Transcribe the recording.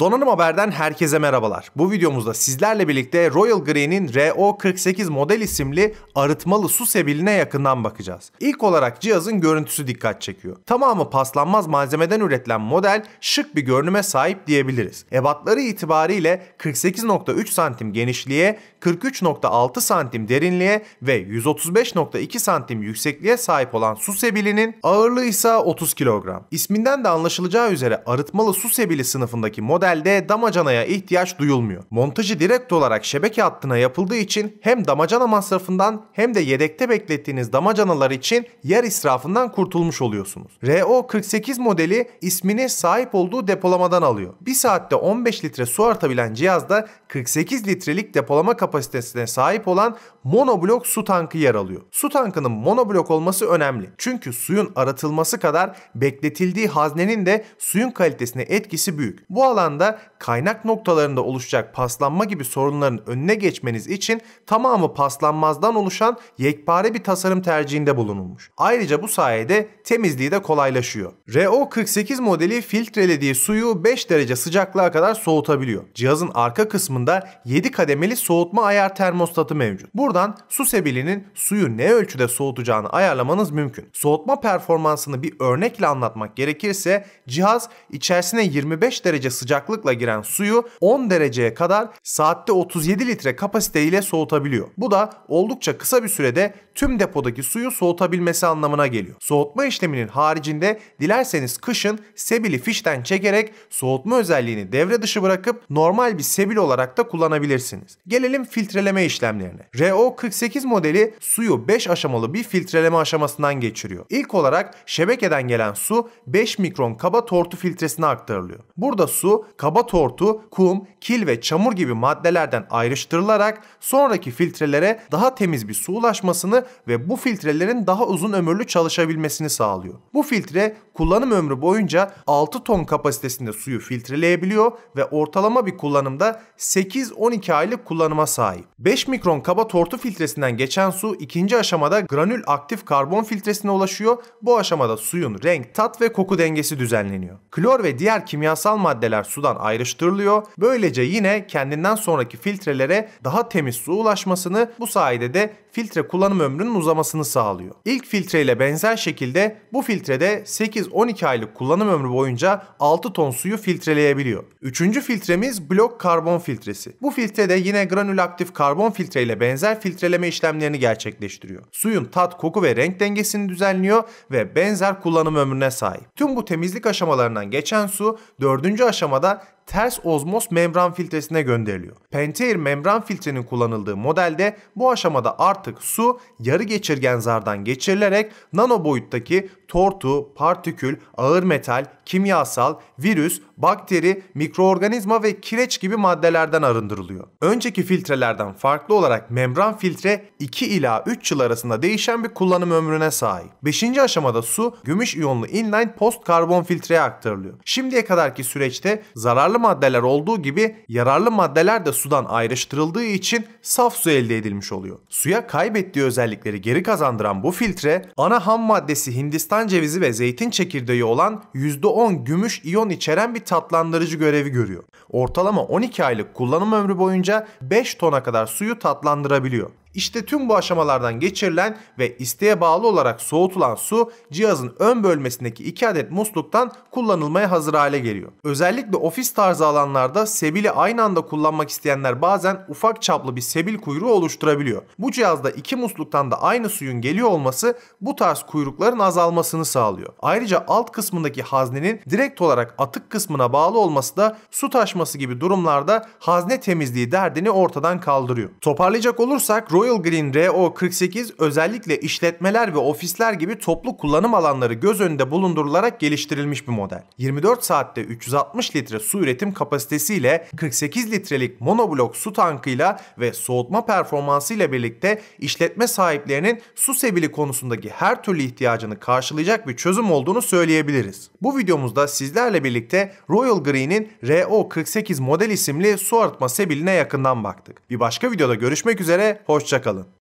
Donanım Haber'den herkese merhabalar. Bu videomuzda sizlerle birlikte Royal Green'in RO48 model isimli arıtmalı su sebiline yakından bakacağız. İlk olarak cihazın görüntüsü dikkat çekiyor. Tamamı paslanmaz malzemeden üretilen model şık bir görünüme sahip diyebiliriz. Ebatları itibariyle 48.3 santim genişliğe, 43.6 santim derinliğe ve 135.2 santim yüksekliğe sahip olan su sebilinin ağırlığı ise 30 kilogram. İsminden de anlaşılacağı üzere arıtmalı su sebili sınıfındaki model modelde damacanaya ihtiyaç duyulmuyor. Montajı direkt olarak şebeke hattına yapıldığı için hem damacana masrafından hem de yedekte beklettiğiniz damacanalar için yer israfından kurtulmuş oluyorsunuz. RO48 modeli ismini sahip olduğu depolamadan alıyor. 1 saatte 15 litre su artabilen cihazda 48 litrelik depolama kapasitesine sahip olan monoblok su tankı yer alıyor. Su tankının monoblok olması önemli. Çünkü suyun aratılması kadar bekletildiği haznenin de suyun kalitesine etkisi büyük. Bu alanda anda kaynak noktalarında oluşacak paslanma gibi sorunların önüne geçmeniz için tamamı paslanmazdan oluşan yekpare bir tasarım tercihinde bulunulmuş. Ayrıca bu sayede temizliği de kolaylaşıyor. RO48 modeli filtrelediği suyu 5 derece sıcaklığa kadar soğutabiliyor. Cihazın arka kısmında 7 kademeli soğutma ayar termostatı mevcut. Buradan su sebilinin suyu ne ölçüde soğutacağını ayarlamanız mümkün. Soğutma performansını bir örnekle anlatmak gerekirse cihaz içerisine 25 derece sıcak sıcaklıkla giren suyu 10 dereceye kadar saatte 37 litre kapasiteyle soğutabiliyor. Bu da oldukça kısa bir sürede tüm depodaki suyu soğutabilmesi anlamına geliyor. Soğutma işleminin haricinde dilerseniz kışın sebili fişten çekerek soğutma özelliğini devre dışı bırakıp normal bir sebil olarak da kullanabilirsiniz. Gelelim filtreleme işlemlerine. RO48 modeli suyu 5 aşamalı bir filtreleme aşamasından geçiriyor. İlk olarak şebekeden gelen su 5 mikron kaba tortu filtresine aktarılıyor. Burada su kaba tortu, kum, kil ve çamur gibi maddelerden ayrıştırılarak sonraki filtrelere daha temiz bir su ulaşmasını ve bu filtrelerin daha uzun ömürlü çalışabilmesini sağlıyor. Bu filtre kullanım ömrü boyunca 6 ton kapasitesinde suyu filtreleyebiliyor ve ortalama bir kullanımda 8-12 aylık kullanıma sahip. 5 mikron kaba tortu filtresinden geçen su ikinci aşamada granül aktif karbon filtresine ulaşıyor. Bu aşamada suyun renk, tat ve koku dengesi düzenleniyor. Klor ve diğer kimyasal maddeler sudan ayrıştırılıyor. Böylece yine kendinden sonraki filtrelere daha temiz su ulaşmasını bu sayede de filtre kullanım ömrünün uzamasını sağlıyor. İlk filtre ile benzer şekilde bu filtrede 8-12 aylık kullanım ömrü boyunca 6 ton suyu filtreleyebiliyor. Üçüncü filtremiz blok karbon filtresi. Bu filtrede yine granül aktif karbon filtre ile benzer filtreleme işlemlerini gerçekleştiriyor. Suyun tat, koku ve renk dengesini düzenliyor ve benzer kullanım ömrüne sahip. Tüm bu temizlik aşamalarından geçen su dördüncü aşamada ters ozmoz membran filtresine gönderiliyor. Pentair membran filtrenin kullanıldığı modelde bu aşamada artık su yarı geçirgen zardan geçirilerek nano boyuttaki tortu, partikül, ağır metal, kimyasal, virüs, bakteri, mikroorganizma ve kireç gibi maddelerden arındırılıyor. Önceki filtrelerden farklı olarak membran filtre 2 ila 3 yıl arasında değişen bir kullanım ömrüne sahip. 5. aşamada su gümüş iyonlu inline post karbon filtreye aktarılıyor. Şimdiye kadarki süreçte zararlı maddeler olduğu gibi yararlı maddeler de sudan ayrıştırıldığı için saf su elde edilmiş oluyor. Suya kaybettiği özellikleri geri kazandıran bu filtre ana ham maddesi Hindistan Hindistan cevizi ve zeytin çekirdeği olan %10 gümüş iyon içeren bir tatlandırıcı görevi görüyor. Ortalama 12 aylık kullanım ömrü boyunca 5 tona kadar suyu tatlandırabiliyor. İşte tüm bu aşamalardan geçirilen ve isteğe bağlı olarak soğutulan su cihazın ön bölmesindeki 2 adet musluktan kullanılmaya hazır hale geliyor. Özellikle ofis tarzı alanlarda sebili aynı anda kullanmak isteyenler bazen ufak çaplı bir sebil kuyruğu oluşturabiliyor. Bu cihazda iki musluktan da aynı suyun geliyor olması bu tarz kuyrukların azalmasını sağlıyor. Ayrıca alt kısmındaki haznenin direkt olarak atık kısmına bağlı olması da su taşması gibi durumlarda hazne temizliği derdini ortadan kaldırıyor. Toparlayacak olursak Roy Royal Green RO48 özellikle işletmeler ve ofisler gibi toplu kullanım alanları göz önünde bulundurularak geliştirilmiş bir model. 24 saatte 360 litre su üretim kapasitesiyle 48 litrelik monoblok su tankıyla ve soğutma performansıyla birlikte işletme sahiplerinin su sebili konusundaki her türlü ihtiyacını karşılayacak bir çözüm olduğunu söyleyebiliriz. Bu videomuzda sizlerle birlikte Royal Green'in RO48 model isimli su arıtma sebiline yakından baktık. Bir başka videoda görüşmek üzere, hoşçakalın. Hoşçakalın.